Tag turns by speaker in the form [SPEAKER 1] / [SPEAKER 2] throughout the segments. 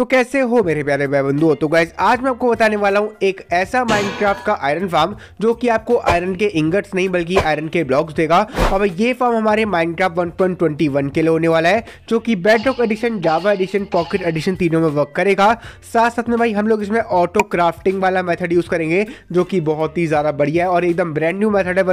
[SPEAKER 1] तो कैसे हो मेरे प्यारे भाई बंधुओं तो गाइज आज मैं आपको बताने वाला हूँ एक ऐसा माइनक्राफ्ट का आयरन फार्म जो कि आपको आयरन के इंगट्स नहीं बल्कि आयरन के ब्लॉक्स देगा और ये फार्म हमारे माइनक्राफ्ट 1.21 के लिए होने वाला है जो कि Bedrock edition Java edition pocket edition तीनों में वर्क करेगा साथ साथ में भाई हम लोग इसमें ऑटो क्राफ्टिंग वाला मेथड यूज करेंगे जो कि बहुत ही ज़्यादा बढ़िया है और एकदम ब्रांड न्यू मैथड है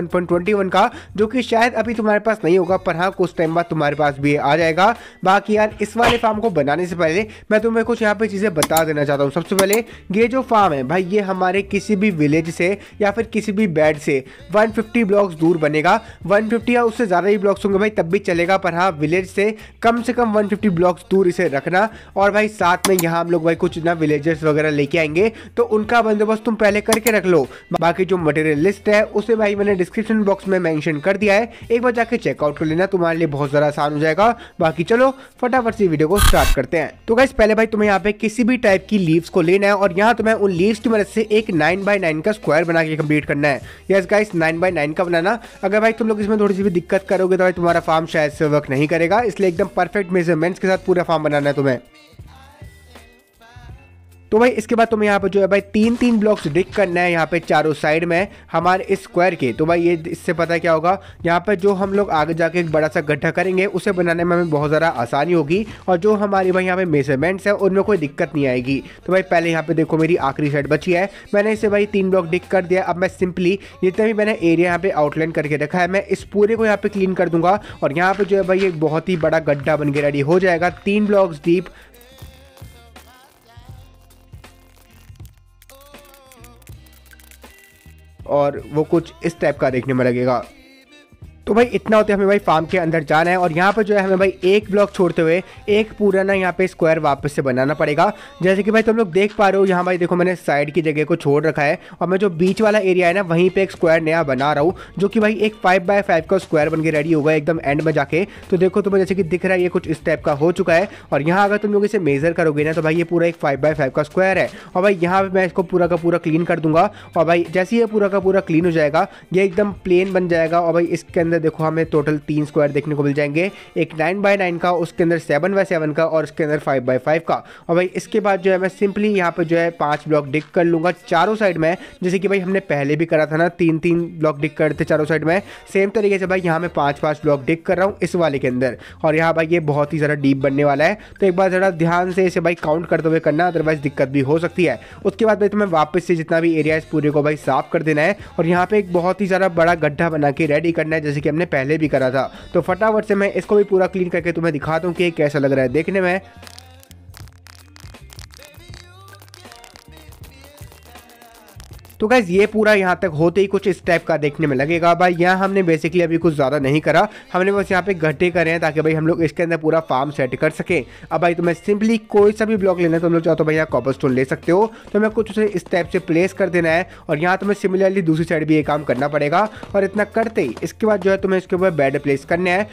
[SPEAKER 1] वन का जो कि शायद अभी तुम्हारे पास नहीं होगा पर हाँ कुछ टाइम बाद तुम्हारे पास भी आ जाएगा बाकी यार इस वाले फार्म को बनाने से पहले मैं तुम्हें कुछ कुछ यहाँ पे चीज़ें बता देना चाहता हूँ सबसे पहले ये जो फार्म है भाई ये हमारे किसी भी विलेज से या फिर किसी भी बेड से 150 ब्लॉक्स दूर बनेगा 150 या उससे ज़्यादा ही ब्लॉक्स होंगे भाई तब भी चलेगा पर हाँ विलेज से कम से कम 150 ब्लॉक्स दूर इसे रखना और भाई साथ में यहाँ हम लोग भाई कुछ ना विलेजर्स वगैरह लेके आएंगे तो उनका बंदोबस्त तुम पहले करके रख लो बाकी जो मटेरियल लिस्ट है उसे भाई मैंने डिस्क्रिप्शन बॉक्स में मैंशन कर दिया है एक बार जाके चेकआउट कर लेना तुम्हारे लिए बहुत ज़्यादा आसान हो जाएगा बाकी चलो फटाफट से वीडियो को स्टार्ट करते हैं तो गाइस पहले भाई तुम्हें यहाँ पे किसी भी टाइप की लीव्स को लेना है और यहाँ तुम्हें उन लीव्स की मदद से एक नाइन बाई नाइन का स्क्वायर बना के कम्प्लीट करना है yes guys nine by nine का बनाना अगर भाई तुम लोग इसमें थोड़ी सी भी दिक्कत करोगे तो भाई तुम्हारा फार्म शायद से वर्क नहीं करेगा इसलिए एकदम परफेक्ट मेजरमेंट्स के साथ पूरा फार्म बनाना है तुम्हें तो भाई इसके बाद तुम्हें यहाँ पर जो है भाई तीन तीन ब्लॉक्स डिक करना है यहाँ पे चारों साइड में हमारे स्क्वायर के तो भाई ये इससे पता क्या होगा यहाँ पर जो हम लोग आगे जाके एक बड़ा सा गड्ढा करेंगे उसे बनाने में हमें बहुत ज़्यादा आसानी होगी और जो हमारी भाई यहाँ पे मेजरमेंट्स है उनमें कोई दिक्कत नहीं आएगी तो भाई पहले यहाँ पे देखो मेरी आखिरी साइड बची है मैंने इसे भाई तीन ब्लॉक डिक कर दिया अब मैं सिंपली जितना भी मैंने एरिया यहाँ पे आउटलाइन करके रखा है मैं इस पूरे को यहाँ पे क्लीन कर दूंगा और यहाँ पर जो है भाई एक बहुत ही बड़ा गड्ढा बन के रेडी हो जाएगा तीन ब्लॉक्स डीप और वो कुछ इस टाइप का देखने में लगेगा तो भाई इतना होते हमें भाई फार्म के अंदर जाना है और यहाँ पर जो है हमें भाई एक ब्लॉक छोड़ते हुए एक पूरा ना यहाँ पे स्क्वायर वापस से बनाना पड़ेगा जैसे कि भाई तुम तो लोग देख पा रहे हो यहाँ भाई देखो मैंने साइड की जगह को छोड़ रखा है और मैं जो बीच वाला एरिया है ना वहीं पर एक स्क्वायर नया बना रहा हूँ जो कि भाई एक फाइव बाय फाइव का स्क्वायर बन के रेडी होगा एकदम एंड में जाके तो देखो तुम्हें जैसे कि दिख रहा है ये कुछ इस टाइप का हो चुका है और यहाँ अगर तुम लोग इसे मेजर करोगे ना तो भाई ये पूरा एक फाइव बाय फाइव का स्क्वायर है और भाई यहाँ पर मैं इसको पूरा का पूरा क्लीन कर दूंगा और भाई जैसे ही ये पूरा का पूरा क्लीन हो जाएगा ये एकदम प्लेन बन जाएगा और भाई इसके अंदर अंदर देखो हमें टोटल तीन स्क्वायर देखने को मिल जाएंगे एक नाइन बाय नाइन का उसके अंदर सेवन बाय सेवन का और उसके अंदर फाइव बाय फाइव का और भाई इसके बाद जो है मैं सिंपली यहाँ पर जो है पाँच ब्लॉक डिक कर लूँगा चारों साइड में जैसे कि भाई हमने पहले भी करा था ना तीन तीन ब्लॉक डिक करते चारों साइड में सेम तरीके से भाई यहाँ मैं पाँच पाँच ब्लॉक डिक कर रहा हूँ इस वाले के अंदर और यहाँ भाई ये बहुत ही ज़्यादा डीप बनने वाला है तो एक बार ज़रा ध्यान से इसे भाई काउंट करते हुए करना अदरवाइज दिक्कत भी हो सकती है उसके बाद भाई तुम्हें तो वापस से जितना भी एरिया इस पूरे को भाई साफ कर देना है और यहाँ पे एक बहुत ही ज़्यादा बड़ा गड्ढा बना के रेडी करना है जैसे कि कि हमने पहले भी करा था तो फटाफट से मैं इसको भी पूरा क्लीन करके तुम्हें दिखाता हूँ कि कैसा लग रहा है देखने में तो गाइज ये पूरा यहाँ तक होते ही कुछ इस टाइप का देखने में लगेगा भाई यहाँ हमने बेसिकली अभी कुछ ज़्यादा नहीं करा हमने बस यहाँ पे गड्ढे करे हैं ताकि भाई हम लोग इसके अंदर पूरा फार्म सेट कर सकें अब भाई तुम्हें तो सिंपली कोई सा भी ब्लॉक लेना है तुम लोग चाहो तो भाई यहाँ कॉपर ले सकते हो तो मैं कुछ उसे इस टाइप से प्लेस कर देना है और यहाँ तुम्हें तो सिमिलरली दूसरी साइड भी ये काम करना पड़ेगा और इतना करते ही इसके बाद जो है तुम्हें इसके ऊपर बेड प्लेस करना है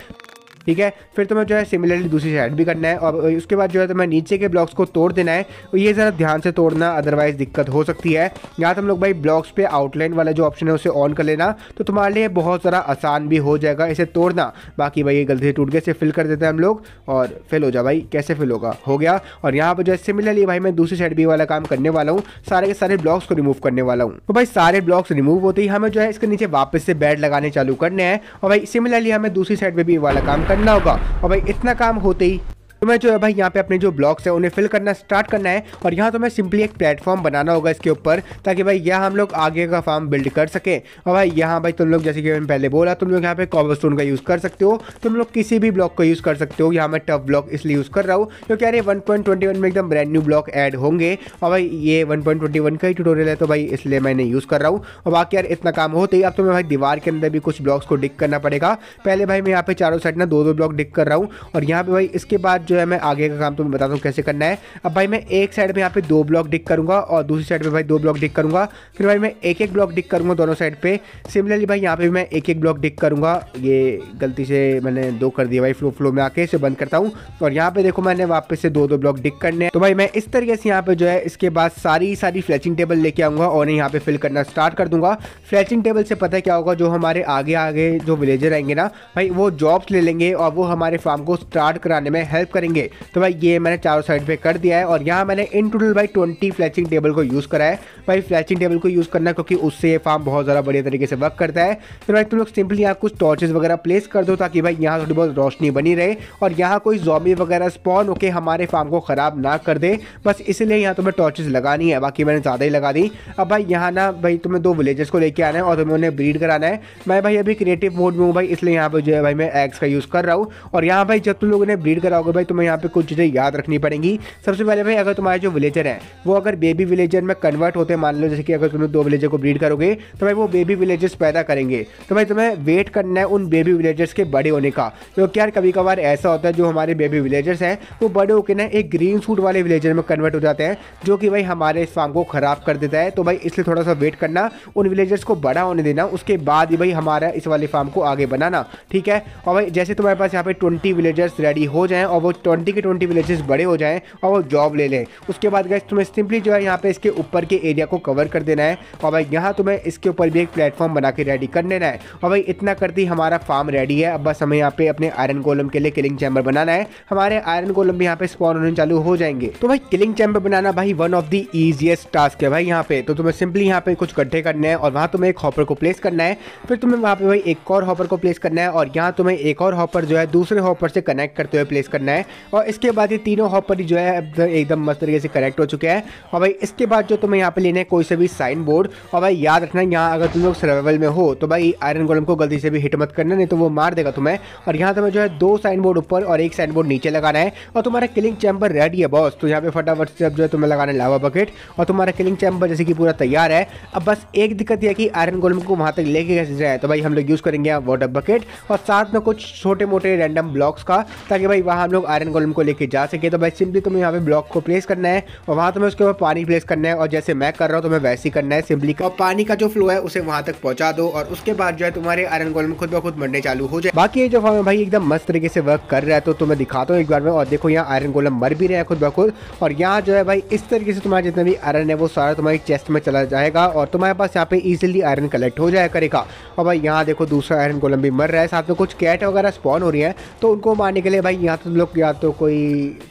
[SPEAKER 1] ठीक है फिर तुम्हें जो है सिमिलरली दूसरी साइड भी करना है और उसके बाद जो है तुम्हें नीचे के ब्लॉक्स को तोड़ देना है और ये ज़रा ध्यान से तोड़ना अदरवाइज दिक्कत हो सकती है यहाँ तुम तो लोग भाई ब्लॉक्स पे आउटलाइन वाला जो ऑप्शन है उसे ऑन कर लेना तो तुम्हारे लिए बहुत ज़रा आसान भी हो जाएगा इसे तोड़ना बाकी भाई ये गलती टूट गए इसे फिल कर देते हैं हम लोग और फिल हो जाए भाई कैसे फिल होगा हो गया और यहाँ पर जो है सिमिलरली भाई मैं दूसरी साइड भी वाला काम करने वाला हूँ सारे के सारे ब्लॉक्स को रिमूव करने वाला हूँ तो भाई सारे ब्लॉक्स रिमूव होते ही हमें जो है इसके नीचे वापस से बेड लगाने चालू करने हैं और भाई सिमिलरली हमें दूसरी साइड पर भी वाला काम करना होगा और भाई इतना काम होते ही तो मैं जो है भाई यहाँ पे अपने जो ब्लॉग्स है उन्हें फिल करना स्टार्ट करना है और यहाँ तो मैं सिंपली एक प्लेटफॉर्म बनाना होगा इसके ऊपर ताकि भाई यह हम लोग आगे का फार्म बिल्ड कर सकें और भाई यहाँ भाई तुम लोग जैसे कि मैंने पहले बोला तुम लोग यहाँ पे स्टोन का यूज़ कर सकते हो तुम लोग किसी भी ब्लॉक का यूज़ कर सकते हो यहाँ मैं टफ ब्लॉक इसलिए यूज़ कर रहा हूँ क्योंकि अरे वन में एकदम ब्रांड न्यू ब्लॉक एड होंगे और भाई ये वन का ही ट्यूटोरियल है तो भाई इसलिए मैंने यूज़ कर रहा हूँ और बाकी यार इतना काम होते ही अब तुम्हें तो भाई दीवार के अंदर भी कुछ ब्लॉक्स को डिक करना पड़ेगा पहले भाई मैं यहाँ पे चारों साइड ना दो दो ब्लॉक डिक कर रहा हूँ और यहाँ पे भाई इसके बाद जो जो है मैं आगे का काम तुम्हें बताता हूँ कैसे करना है अब भाई मैं एक साइड में यहाँ पे दो ब्लॉक डिक करूँगा और दूसरी साइड पर भाई दो ब्लॉक डिक करूँगा फिर भाई मैं एक एक ब्लॉक डिक करूँगा दोनों साइड पर सिमिलरली भाई यहाँ पर मैं एक एक ब्लॉक डिक करूँगा ये गलती से मैंने दो कर दिया भाई फ्लो फ्लो में आके इसे बंद करता हूँ और यहाँ पे देखो मैंने वापस से दो दो ब्लॉक डिक करने तो भाई मैं इस तरीके से यहाँ पे जो है इसके बाद सारी सारी फ्लैचिंग टेबल लेके आऊँगा और यहाँ पे फिल करना स्टार्ट कर दूंगा फ्लैचिंग टेबल से पता क्या होगा जो हमारे आगे आगे जो विलेजर आएंगे ना भाई वो जॉब्स ले लेंगे और वो हमारे फार्म को स्टार्ट कराने में हेल्प करेंगे करेंगे तो भाई ये मैंने चारों साइड पे कर दिया है और यहाँ मैंने इन टोटल भाई ट्वेंटी फ्लैचिंग टेबल को यूज़ करा है भाई फ्लैचिंग टेबल को यूज़ करना क्योंकि उससे ये फार्म बहुत ज़्यादा बढ़िया तरीके से वर्क करता है तो भाई तुम लोग सिंपली यहाँ कुछ टॉर्चेस वगैरह प्लेस कर दो ताकि भाई यहाँ थोड़ी बहुत रोशनी बनी रहे और यहाँ कोई जॉबी वगैरह स्पॉन होकर हमारे फार्म को ख़राब ना कर दे बस इसलिए यहाँ तुम्हें टॉर्चेस लगानी है बाकी मैंने ज़्यादा ही लगा दी अब भाई यहाँ ना भाई तुम्हें दो विलेजेस को लेकर आना है और तुम्हें उन्हें ब्रीड कराना है मैं भाई अभी क्रिएटिव मोड में हूँ भाई इसलिए यहाँ पर जो है भाई मैं एग्स का यूज़ कर रहा हूँ और यहाँ भाई जब तुम लोगों ने ब्रीड कराओगे भाई तुम्हें यहाँ पे कुछ चीज़ें याद रखनी पड़ेंगी सबसे पहले भाई अगर तुम्हारे जो विलेजर हैं वो अगर बेबी विलेजर में कन्वर्ट होते हैं मान लो जैसे कि अगर तुम दो विलेजर को ब्रीड करोगे तो भाई वो बेबी विलेजर्स पैदा करेंगे तो भाई तुम्हें वेट करना है उन बेबी विलेजर्स के बड़े होने का तो क्योंकि यार कभी कभार ऐसा होता है जो हमारे बेबी विलेजर्स हैं वो बड़े होकर ना एक ग्रीन सूट वाले विलेजर में कन्वर्ट हो जाते हैं जो कि भाई हमारे इस फार्म को ख़राब कर देता है तो भाई इसलिए थोड़ा सा वेट करना उन विलेजर्स को बड़ा होने देना उसके बाद ही भाई हमारा इस वाले फार्म को आगे बनाना ठीक है और भाई जैसे तुम्हारे पास यहाँ पे ट्वेंटी विलेजर्स रेडी हो जाएँ और वो ट्वेंटी के ट्वेंटी विलेजेस बड़े हो जाएँ और वो जॉब ले लें उसके बाद गैस तुम्हें सिंपली जो है यहाँ पे इसके ऊपर के एरिया को कवर कर देना है और भाई यहाँ तुम्हें इसके ऊपर भी एक प्लेटफॉर्म बना के रेडी कर लेना है और भाई इतना करते ही हमारा फार्म रेडी है अब बस हमें यहाँ पे अपने आयरन गोलम के लिए किलिंग चैम्बर बनाना है हमारे आयरन गोलम भी यहाँ पे स्पॉन होने चालू हो जाएंगे तो भाई किलिंग चैम्बर बनाना भाई one of the easiest task है भाई यहाँ पे तो तुम्हें सिंपली यहाँ पे कुछ गड्ढे करने हैं और वहाँ तुम्हें एक हॉपर को प्लेस करना है फिर तुम्हें वहाँ पे भाई एक और हॉपर को प्लेस करना है और यहाँ तुम्हें एक और हॉपर जो है दूसरे हॉपर से कनेक्ट करते हुए प्लेस करना है और इसके बाद ये तीनों हॉपर जो है तो एकदम मस्त तरीके से कनेक्ट हो चुके हैं और भाई इसके बाद जो तुम्हें यहाँ पे लेना है कोई से भी साइन बोर्ड और भाई याद रखना यहाँ अगर तुम लोग सर्वाइवल में हो तो भाई आयरन गोलम को गलती से भी हिट मत करना नहीं तो वो मार देगा तुम्हें और यहाँ तुम्हें जो है दो साइन बोर्ड ऊपर और एक साइन बोर्ड नीचे लगाना है और तुम्हारा किलिंग चैम्बर रेडी है बॉस तो यहाँ पे फटाफट से अब जो है तुम्हें लगाना लावा बकेट और तुम्हारा किलिंग चैम्बर जैसे कि पूरा तैयार है अब बस एक दिक्कत यह कि आयरन गोलम को वहाँ तक लेके कैसे जाए तो भाई हम लोग यूज़ करेंगे वाटर बकेट और साथ में कुछ छोटे मोटे रैंडम ब्लॉक्स का ताकि भाई वहाँ हम लोग आयरन गोलम को लेके जा सके तो भाई सिंपली तुम्हें यहाँ पे ब्लॉक को प्लेस करना है और वहां तुम्हें उसके ऊपर पानी प्लेस करना है और जैसे मैं कर रहा हूँ तुम्हें वैसे ही करना है सिंपली और पानी का जो फ्लो है उसे वहां तक पहुंचा दो और उसके बाद जो है तुम्हारे आयरन गोलम खुद ब खुद मरने चालू हो जाए बाकी ये जो फॉर्म भाई एकदम मस्त तरीके से वर्क कर रहा है तो तुम्हें दिखाता हूँ एक बार में और देखो यहाँ आयरन गोलम मर भी रहे हैं खुद ब खुद और यहाँ जो है भाई इस तरीके से तुम्हारा जितना भी आयरन है वो सारा तुम्हारी चेस्ट में चला जाएगा और तुम्हारे पास यहाँ पे इजिली आयरन कलेक्ट हो जाए करेगा और भाई यहाँ देखो दूसरा आयरन गोलम भी मर रहा है साथ में कुछ कैट वगैरह स्पॉन हो रही है तो उनको मारने के लिए भाई यहाँ तो लोग या तो कोई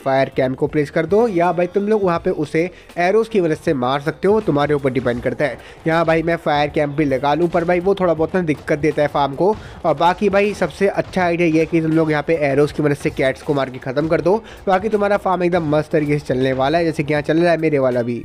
[SPEAKER 1] फायर कैम्प को प्लेस कर दो या भाई तुम लोग वहाँ पे उसे एरोज़ की मदद से मार सकते हो तुम्हारे ऊपर डिपेंड करता है यहाँ भाई मैं फायर कैम्प भी लगा लूँ पर भाई वो थोड़ा बहुत ना दिक्कत देता है फार्म को और बाकी भाई सबसे अच्छा आइडिया ये है कि तुम लोग यहाँ पे एरोज़ की मदद से कैट्स को मार के ख़त्म कर दो बाकी तुम्हारा फार्म एकदम मस्त तरीके से चलने वाला है जैसे कि यहाँ चल रहा है मेरे वाला भी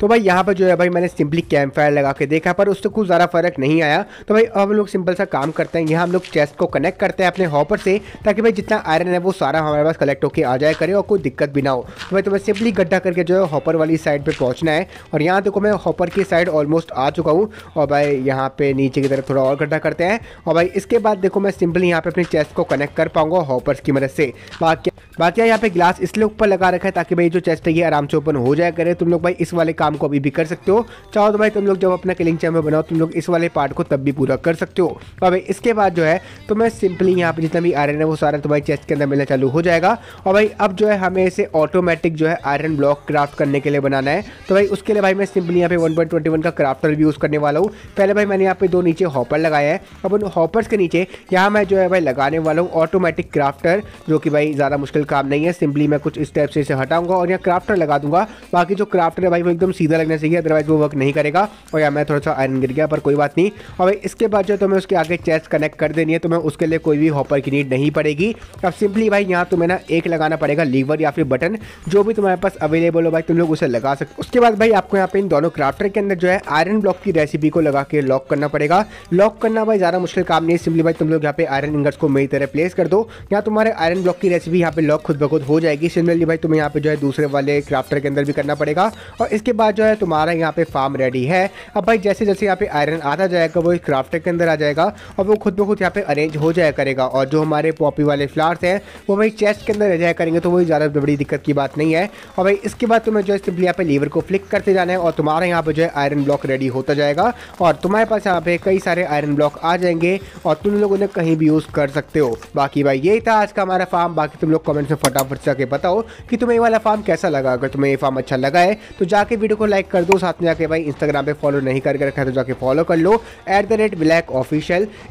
[SPEAKER 1] तो भाई यहाँ पर जो है भाई मैंने सिंपली कैंप फायर लगा के देखा पर उससे कुछ ज़्यादा फर्क नहीं आया तो भाई अब हम लोग सिंपल सा काम करते हैं यहाँ हम लोग चेस्ट को कनेक्ट करते हैं अपने हॉपर से ताकि भाई जितना आयरन है वो सारा हमारे पास कलेक्ट होकर आ जाए करे और कोई दिक्कत भी ना हो तो भाई तुम्हें सिंपली गड्ढा करके जो है हॉपर वाली साइड पर पहुँचना है और यहाँ देखो मैं हॉपर की साइड ऑलमोस्ट आ चुका हूँ और भाई यहाँ पे नीचे की तरफ थोड़ा और गड्ढा करते हैं और भाई इसके बाद देखो मैं सिंपली यहाँ पे अपने चेस्ट को कनेक्ट कर पाऊँगा हॉपर्स की मदद से बाकी बाकी यहाँ पे ग्लास इसलिए ऊपर लगा रखा है ताकि भाई जो चेस्ट है ये आराम से ओपन हो जाए करे तुम लोग भाई इस वाले काम को अभी भी कर सकते हो चाहो तो भाई तुम लोग जब अपना किलिंग चैम्बर बनाओ तुम लोग इस वाले पार्ट को तब भी पूरा कर सकते हो और तो भाई इसके बाद जो है तो मैं सिंपली यहाँ पर जितना भी आयरन है वो सारा तुम्हारी तो चेस्ट के अंदर मिलना चालू हो जाएगा और भाई अब जो है हमें इसे ऑटोमेटिक जो है आयरन ब्लॉक क्राफ्ट करने के लिए बनाना है तो भाई उसके लिए भाई मैं सिंपली यहाँ पे वन का क्राफ्टर भी यूज़ करने वाला हूँ पहले भाई मैंने यहाँ पे दो नीचे हॉपर लगाया है अब उन हॉपर्स के नीचे यहाँ मैं जो है भाई लगाने वाला हूँ ऑटोमेटिक क्राफ्टर जो कि भाई ज़्यादा मुश्किल काम नहीं है सिंपली मैं कुछ स्टेप से इसे हटाऊंगा और यहाँ क्राफ्टर लगा दूंगा बाकी जो क्राफ्टर है भाई वो एकदम सीधा लगना चाहिए अदरवाइज वो वर्क नहीं करेगा और यहाँ मैं थोड़ा सा आयरन गिर गया पर कोई बात नहीं और भाई इसके बाद जो तुम्हें तो उसके आगे चेस्ट कनेक्ट कर देनी है तो मैं उसके लिए कोई भी हॉपर की नीड नहीं पड़ेगी अब सिंपली भाई यहाँ तुम्हें ना एक लगाना पड़ेगा लीवर या फिर बटन जो भी तुम्हारे पास अवेलेबल हो भाई तुम लोग उसे लगा सकते उसके बाद भाई आपको यहाँ पे इन दोनों क्राफ्टर के अंदर जो है आयरन ब्लॉक की रेसिपी को लगा के लॉक करना पड़ेगा लॉक करना भाई ज़्यादा मुश्किल काम नहीं है सिंपली भाई तुम लोग यहाँ पे आयरन इंगर्स को मेरी तरह प्लेस कर दो या तुम्हारे आयरन ब्लॉक की रेसिपी यहाँ पे लॉक अनलॉक खुद ब खुद हो जाएगी सिमिलरली भाई तुम्हें यहाँ पे जो है दूसरे वाले क्राफ्टर के अंदर भी करना पड़ेगा और इसके बाद जो है तुम्हारा यहाँ पे फार्म रेडी है अब भाई जैसे जैसे यहाँ पे आयरन आता जाएगा वो इस क्राफ्टर के अंदर आ जाएगा और वो खुद ब खुद यहाँ पे अरेंज हो जाया करेगा और जो हमारे पॉपी वाले फ्लावर्स हैं वो भाई चेस्ट के अंदर रह जाया करेंगे तो वो ज़्यादा बड़ी दिक्कत की बात नहीं है और भाई इसके बाद तुम्हें जो है सिंपली यहाँ पे लीवर को फ्लिक करते जाना है और तुम्हारा यहाँ पर जो है आयरन ब्लॉक रेडी होता जाएगा और तुम्हारे पास यहाँ पे कई सारे आयरन ब्लॉक आ जाएंगे और तुम लोग उन्हें कहीं भी यूज़ कर सकते हो बाकी भाई यही था आज का हमारा फार्म बाकी तुम लोग कमेंट कमेंट्स में फटाफट से आके बताओ कि तुम्हें ये वाला फार्म कैसा लगा अगर तुम्हें ये फार्म अच्छा लगा है तो जाके वीडियो को लाइक कर दो साथ में जाके भाई इंस्टाग्राम पर फॉलो नहीं करके रखा तो जाके फॉलो कर लो एट द रेट ब्लैक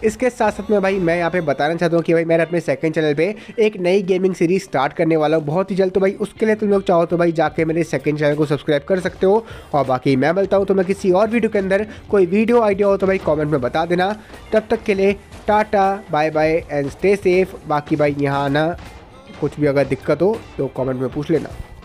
[SPEAKER 1] इसके साथ साथ में भाई मैं यहाँ पे बताना चाहता हूँ कि भाई मैं अपने सेकंड चैनल पर एक नई गेमिंग सीरीज स्टार्ट करने वाला हूँ बहुत ही जल्द तो भाई उसके लिए तुम लोग चाहो तो भाई जाके मेरे सेकंड चैनल को सब्सक्राइब कर सकते हो और बाकी मैं बोलता हूँ तो मैं किसी और वीडियो के अंदर कोई वीडियो आइडिया हो तो भाई कॉमेंट में बता देना तब तक के लिए tata bye bye and stay safe बाकी भाई यहाँ आना कुछ भी अगर दिक्कत हो तो कमेंट में पूछ लेना